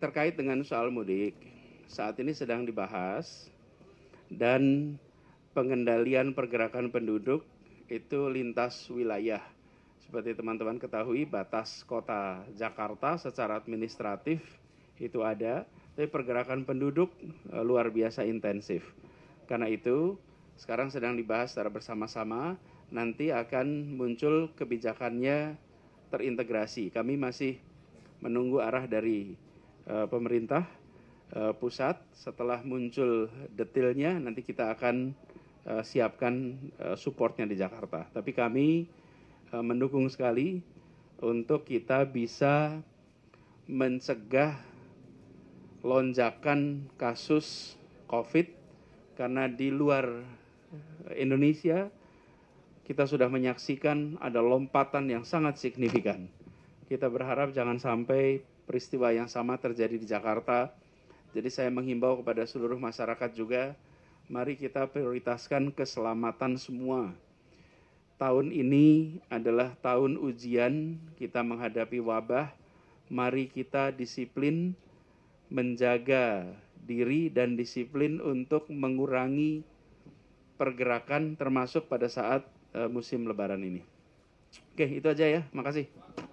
terkait dengan soal mudik saat ini sedang dibahas dan pengendalian pergerakan penduduk itu lintas wilayah. Seperti teman-teman ketahui batas kota Jakarta secara administratif itu ada, tapi pergerakan penduduk eh, luar biasa intensif. Karena itu sekarang sedang dibahas secara bersama-sama, nanti akan muncul kebijakannya terintegrasi. Kami masih menunggu arah dari Eh, pemerintah eh, pusat setelah muncul detailnya nanti kita akan eh, siapkan supportnya di Jakarta tapi kami mendukung sekali untuk kita bisa mencegah lonjakan kasus COVID karena di luar Indonesia kita sudah menyaksikan ada lompatan yang sangat signifikan. Kita berharap jangan sampai peristiwa yang sama terjadi di Jakarta. Jadi saya menghimbau kepada seluruh masyarakat juga, mari kita prioritaskan keselamatan semua. Tahun ini adalah tahun ujian kita menghadapi wabah. Mari kita disiplin menjaga diri dan disiplin untuk mengurangi pergerakan termasuk pada saat eh, musim lebaran ini. Oke, itu aja ya. Makasih.